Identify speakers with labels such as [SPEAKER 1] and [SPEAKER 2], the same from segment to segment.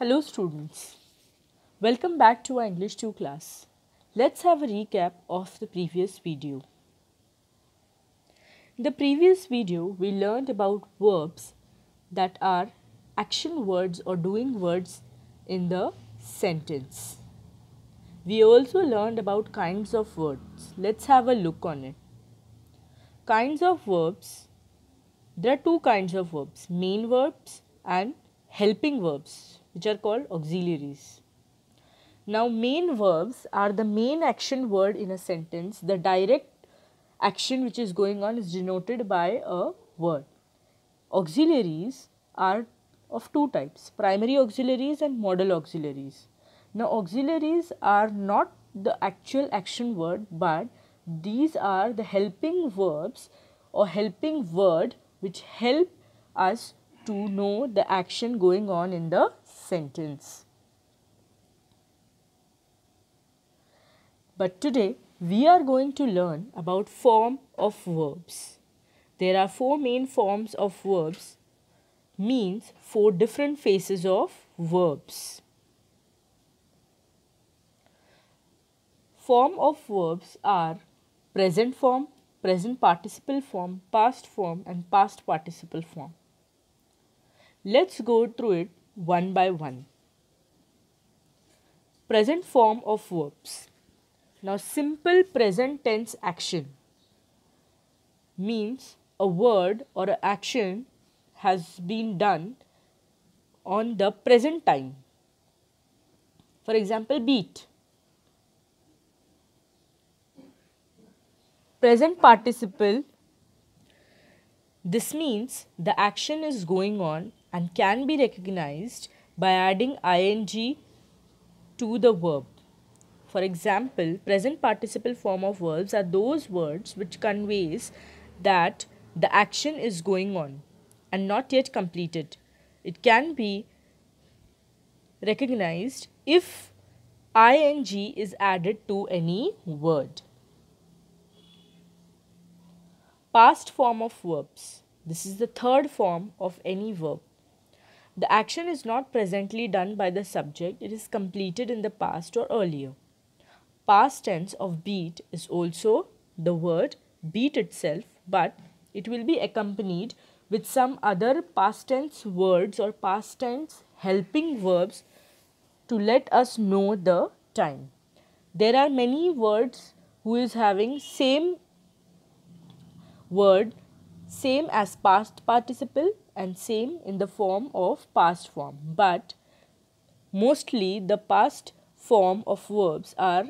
[SPEAKER 1] Hello students. Welcome back to our English 2 class. Let's have a recap of the previous video. In the previous video, we learned about verbs that are action words or doing words in the sentence. We also learned about kinds of words. Let's have a look on it. Kinds of verbs. There are two kinds of verbs, main verbs and helping verbs which are called auxiliaries. Now, main verbs are the main action word in a sentence. The direct action which is going on is denoted by a word. Auxiliaries are of two types, primary auxiliaries and modal auxiliaries. Now, auxiliaries are not the actual action word, but these are the helping verbs or helping word which help us to know the action going on in the sentence. But today we are going to learn about form of verbs. There are four main forms of verbs means four different phases of verbs. Form of verbs are present form, present participle form, past form and past participle form. Let's go through it one by one. Present form of verbs. Now, simple present tense action means a word or an action has been done on the present time. For example, beat. Present participle. This means the action is going on and can be recognized by adding ing to the verb. For example, present participle form of verbs are those words which conveys that the action is going on and not yet completed. It can be recognized if ing is added to any word. Past form of verbs. This is the third form of any verb. The action is not presently done by the subject, it is completed in the past or earlier. Past tense of beat is also the word beat itself, but it will be accompanied with some other past tense words or past tense helping verbs to let us know the time. There are many words who is having same word same as past participle and same in the form of past form but mostly the past form of verbs are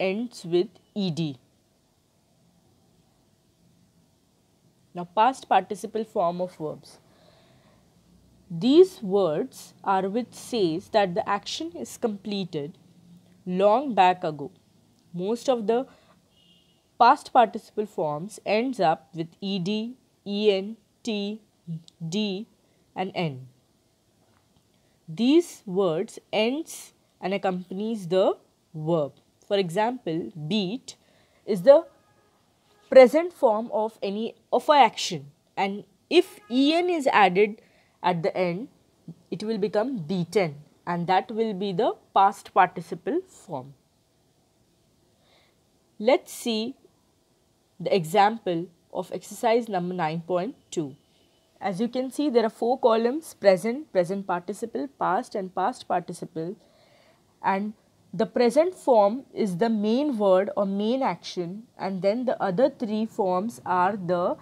[SPEAKER 1] ends with ed. Now past participle form of verbs. These words are which says that the action is completed long back ago. Most of the past participle forms ends up with ed, E N T D and N. These words ends and accompanies the verb. For example, beat is the present form of any of a action and if en is added at the end it will become beaten and that will be the past participle form. Let's see the example of exercise number 9.2. As you can see, there are four columns present, present participle, past, and past participle. And the present form is the main word or main action, and then the other three forms are the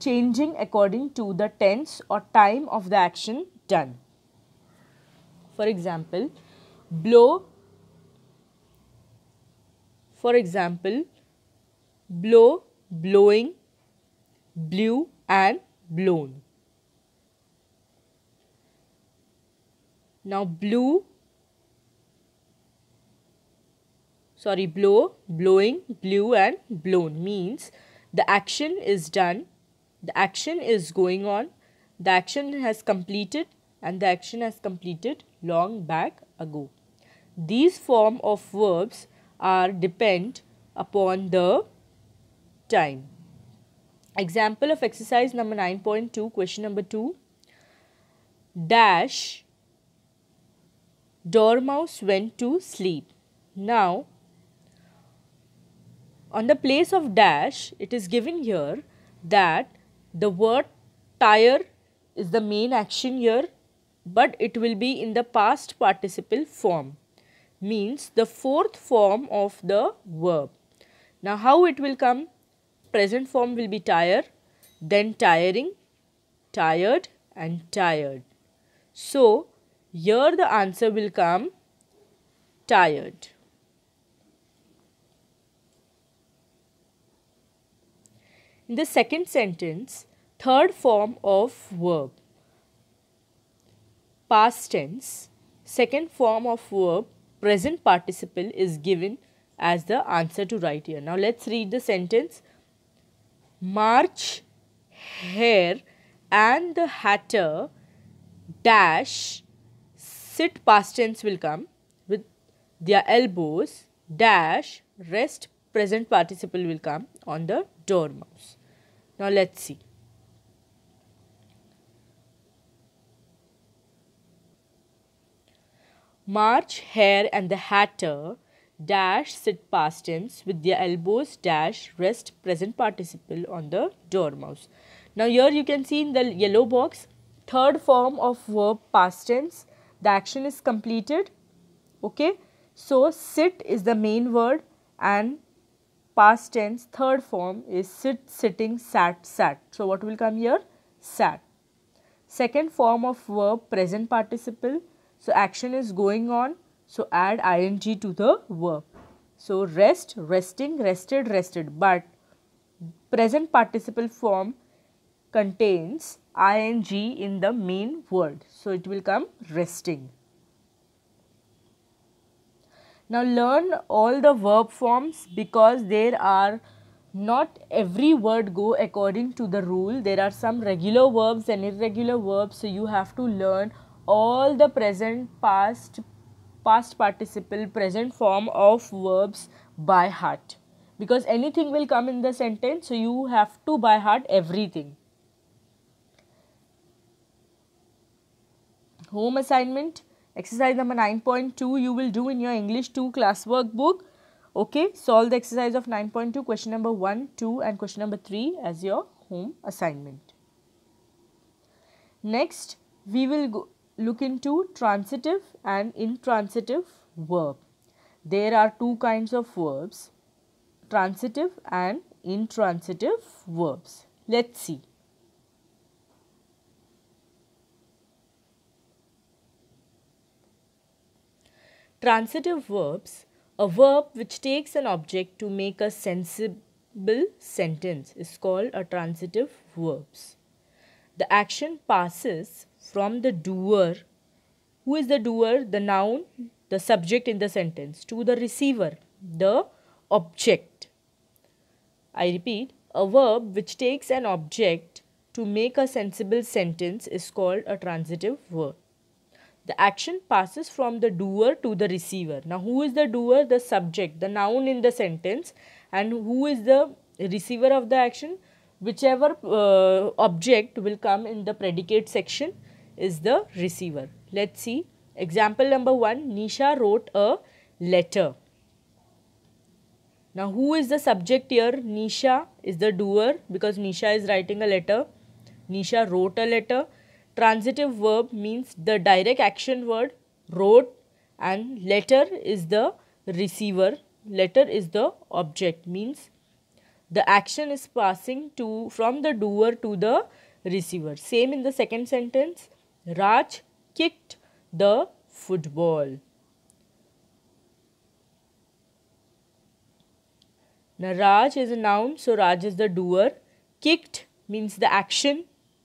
[SPEAKER 1] changing according to the tense or time of the action done. For example, blow, for example, blow blowing, blue, and blown. Now blue. sorry blow, blowing, blue, and blown means the action is done, the action is going on, the action has completed and the action has completed long back ago. These form of verbs are depend upon the time. Example of exercise number 9.2, question number 2. Dash, Dormouse went to sleep. Now, on the place of dash, it is given here that the word tire is the main action here, but it will be in the past participle form, means the fourth form of the verb. Now, how it will come? present form will be tire, then tiring, tired and tired. So, here the answer will come tired. In the second sentence, third form of verb, past tense, second form of verb, present participle is given as the answer to write here. Now, let's read the sentence March Hare and the Hatter dash sit past tense will come with their elbows dash rest present participle will come on the dormouse. Now let's see. March Hare and the Hatter dash sit past tense with their elbows dash rest present participle on the dormouse. Now here you can see in the yellow box third form of verb past tense the action is completed okay. So sit is the main word and past tense third form is sit sitting sat sat. So what will come here sat. Second form of verb present participle so action is going on so, add ing to the verb. So, rest, resting, rested, rested. But present participle form contains ing in the main word. So, it will come resting. Now, learn all the verb forms because there are not every word go according to the rule there are some regular verbs and irregular verbs so you have to learn all the present past past participle present form of verbs by heart because anything will come in the sentence so you have to by heart everything home assignment exercise number 9.2 you will do in your english 2 class workbook okay solve the exercise of 9.2 question number 1 2 and question number 3 as your home assignment next we will go look into transitive and intransitive verb. There are two kinds of verbs, transitive and intransitive verbs. Let's see. Transitive verbs, a verb which takes an object to make a sensible sentence is called a transitive verbs. The action passes from the doer. Who is the doer? The noun, the subject in the sentence. To the receiver, the object. I repeat, a verb which takes an object to make a sensible sentence is called a transitive verb. The action passes from the doer to the receiver. Now, who is the doer? The subject, the noun in the sentence. And who is the receiver of the action? Whichever uh, object will come in the predicate section is the receiver. Let's see. Example number 1, Nisha wrote a letter. Now, who is the subject here? Nisha is the doer because Nisha is writing a letter. Nisha wrote a letter. Transitive verb means the direct action word wrote and letter is the receiver. Letter is the object means the action is passing to from the doer to the receiver. Same in the second sentence. Raj kicked the football. Now, Raj is a noun, so Raj is the doer. Kicked means the action,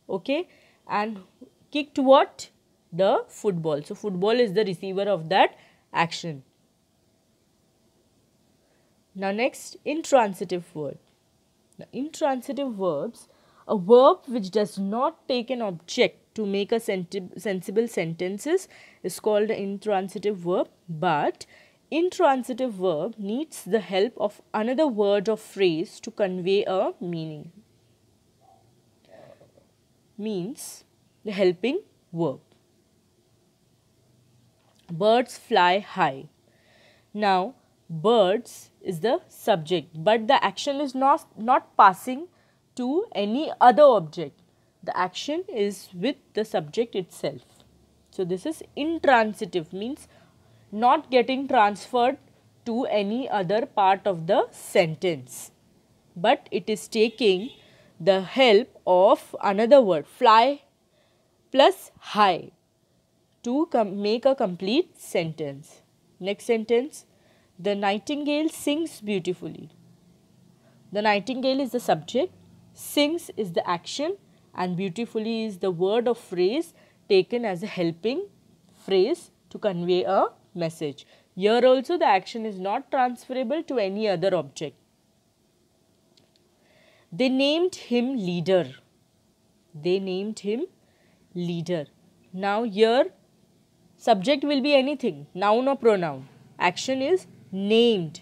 [SPEAKER 1] okay? And kicked what? The football. So, football is the receiver of that action. Now, next, intransitive word. Now, intransitive verbs, a verb which does not take an object to make a sensible sentences is called an intransitive verb but intransitive verb needs the help of another word or phrase to convey a meaning means the helping verb birds fly high now birds is the subject but the action is not not passing to any other object the action is with the subject itself. So, this is intransitive means not getting transferred to any other part of the sentence, but it is taking the help of another word fly plus high to make a complete sentence. Next sentence, the nightingale sings beautifully. The nightingale is the subject, sings is the action and beautifully is the word or phrase taken as a helping phrase to convey a message. Here also the action is not transferable to any other object. They named him leader. They named him leader. Now here subject will be anything noun or pronoun. Action is named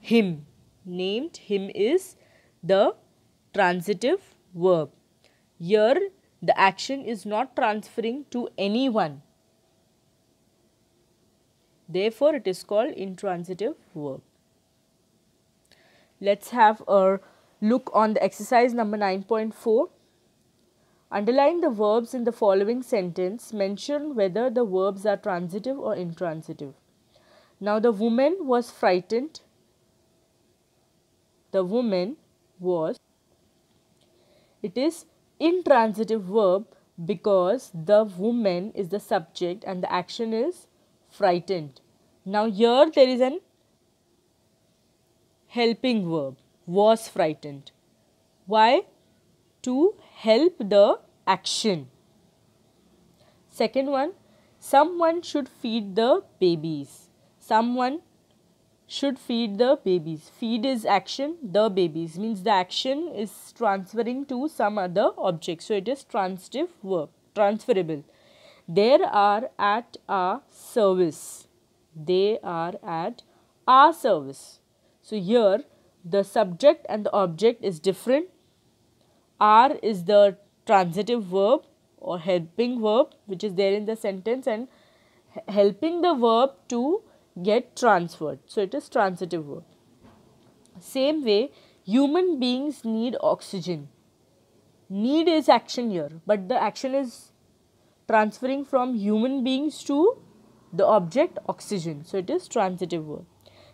[SPEAKER 1] him. Named him is the transitive verb. Here the action is not transferring to anyone. Therefore, it is called intransitive verb. Let's have a look on the exercise number 9.4. Underline the verbs in the following sentence. Mention whether the verbs are transitive or intransitive. Now, the woman was frightened. The woman was. It is intransitive verb because the woman is the subject and the action is frightened. Now here there is an helping verb was frightened. Why? To help the action. Second one, someone should feed the babies. Someone should feed the babies. Feed is action, the babies means the action is transferring to some other object. So it is transitive verb, transferable. There are at our service. They are at our service. So here the subject and the object is different. Are is the transitive verb or helping verb which is there in the sentence and helping the verb to get transferred. So it is transitive verb. Same way, human beings need oxygen. Need is action here, but the action is transferring from human beings to the object oxygen. So it is transitive verb.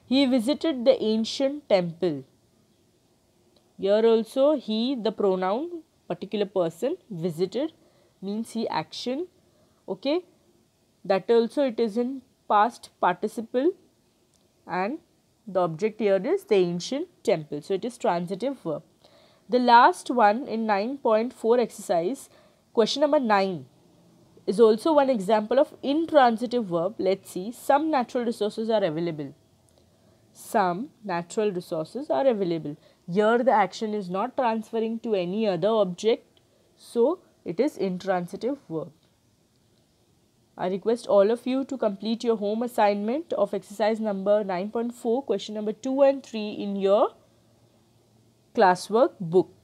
[SPEAKER 1] He visited the ancient temple. Here also he, the pronoun, particular person, visited means he action. Okay. That also it is in past participle and the object here is the ancient temple. So, it is transitive verb. The last one in 9.4 exercise, question number 9 is also one example of intransitive verb. Let's see, some natural resources are available. Some natural resources are available. Here the action is not transferring to any other object. So, it is intransitive verb. I request all of you to complete your home assignment of exercise number 9.4, question number 2 and 3 in your classwork book.